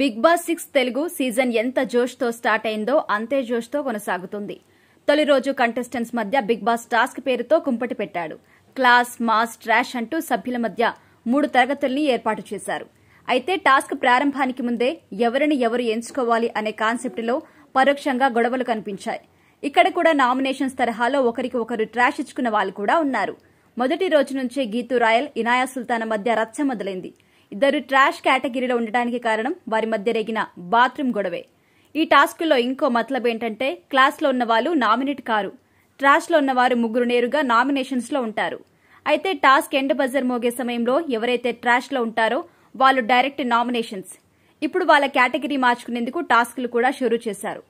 big Boss six Telugu season ఎంత జోష్తో start అయిందో అంతే జోష్తో కొనసాగుతుంది తొలి రోజు కంటెస్టెంట్స్ మధ్య బిగ్ బాస్ టాస్క్ పేరుతో కుంపటి పెట్టాడు క్లాస్ మాస్ ట్రాష్ అంటూ సభ్యుల మధ్య మూడు తరగతుల్ని ఏర్పాటు చేశారు అయితే టాస్క్ ప్రారంభానికి ముందే ఎవరిని ఎవరు ఎంచుకోవాలి అనే కాన్సెప్టులో పరోక్షంగా గొడవలు కనిపించాయి ఇక్కడ కూడా నామినేషన్స్ తరహాలో ఒకరికి ఒకరు ట్రాష్ ఇచ్చుకున్న వాళ్ళు కూడా ఉన్నారు మొదటి రోజు నుంచే గీతు రాయల్ ఇనాయా సుల్తాన్ మధ్య రచ్చ మొదలైంది ఇద్దరు ట్రాష్ కేటగిరీలో ఉండటానికి కారణం వారి మధ్య రేగిన బాత్రూమ్ గొడవే ఈ టాస్క్లో ఇంకో మతలబ్ ఏంటంటే క్లాస్లో వాళ్ళు నామినేట్ కారు ట్రాష్లో ఉన్నవారు ముగ్గురు నేరుగా నామినేషన్స్లో ఉంటారు అయితే టాస్క్ ఎండ్ బజర్ మోగే సమయంలో ఎవరైతే ట్రాష్లో ఉంటారో వాళ్ళు డైరెక్ట్ నామినేషన్స్ ఇప్పుడు వాళ్ళ కేటగిరీ మార్చుకునేందుకు టాస్క్లు కూడా షురూ చేశారు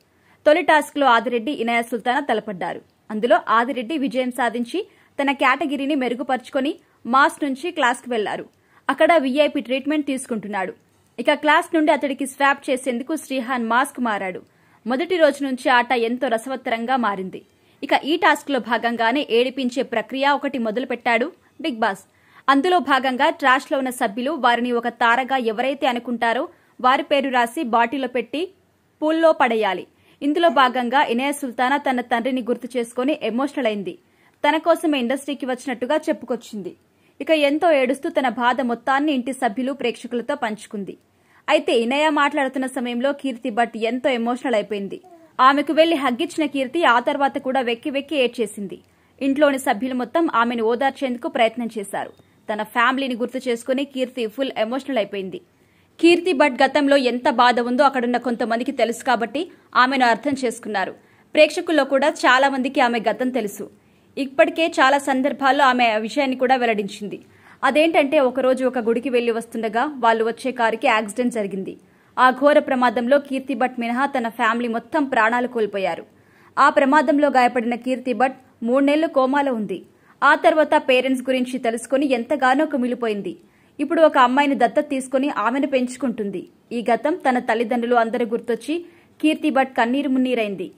తొలి టాస్క్లో ఆదిరెడ్డి ఇనాయా సుల్తానా తలపడ్డారు అందులో ఆదిరెడ్డి విజయం సాధించి తన కేటగిరీని మెరుగుపరుచుకొని మాస్ నుంచి క్లాస్కు వెళ్లారు అక్కడ వీఐపీ ట్రీట్మెంట్ తీసుకుంటున్నాడు ఇక క్లాస్ నుండి అతడికి స్వాప్ చేసేందుకు శ్రీహాన్ మాస్క్ మారాడు మొదటి రోజు నుంచి ఆట ఎంతో రసవత్తరంగా మారింది ఇక ఈ టాస్క్లో భాగంగానే ఏడిపించే ప్రక్రియ ఒకటి మొదలుపెట్టాడు బిగ్ బాస్ అందులో భాగంగా ట్రాష్లో ఉన్న సభ్యులు వారిని ఒక తారగా ఎవరైతే అనుకుంటారో వారి పేరు రాసి బాటిల్లో పెట్టి పూల్లో పడేయాలి ఇందులో భాగంగా ఇనయ సుల్తానా తన తండ్రిని గుర్తు చేసుకుని ఎమోషనల్ అయింది తన కోసమే ఇండస్ట్రీకి వచ్చినట్టుగా చెప్పుకొచ్చింది ఇక ఎంతో ఏడుస్తూ తన బాధ మొత్తాన్ని ఇంటి సభ్యులు ప్రేక్షకులతో పంచుకుంది అయితే ఇనయ మాట్లాడుతున్న సమయంలో కీర్తి భట్ ఎంతో ఎమోషనల్ అయిపోయింది ఆమెకు వెళ్లి హగ్గిచ్చిన కీర్తి ఆ తర్వాత కూడా వెక్కి వెక్కి ఏడ్చేసింది ఇంట్లోని సభ్యులు మొత్తం ఆమెను ఓదార్చేందుకు ప్రయత్నం చేశారు తన ఫ్యామిలీని గుర్తు చేసుకుని కీర్తి ఫుల్ ఎమోషనల్ అయిపోయింది కీర్తి భట్ గతంలో ఎంత బాధ ఉందో అక్కడున్న కొంతమందికి తెలుసు కాబట్టి ఆమెను అర్థం చేసుకున్నారు ప్రేక్షకుల్లో కూడా చాలా మందికి ఆమె గతం తెలుసు ఇప్పటికే చాలా సందర్భాల్లో ఆమె ఆ విషయాన్ని కూడా వెల్లడించింది అదేంటంటే ఒకరోజు ఒక గుడికి వెళ్లి వస్తుండగా వాళ్ళు వచ్చే కారుకి యాక్సిడెంట్ జరిగింది ఆ ఘోర ప్రమాదంలో కీర్తి భట్ మినహా తన ఫ్యామిలీ మొత్తం ప్రాణాలు కోల్పోయారు ఆ ప్రమాదంలో గాయపడిన కీర్తి భట్ మూడు నెలలు కోమాలో ఉంది ఆ తర్వాత పేరెంట్స్ గురించి తెలుసుకుని ఎంతగానో కుమిలిపోయింది ఇప్పుడు ఒక అమ్మాయిని దత్తత తీసుకుని ఆమెను పెంచుకుంటుంది ఈ గతం తన తల్లిదండ్రులు అందరూ గుర్తొచ్చి కీర్తి భట్ కన్నీరు మున్నీరైంది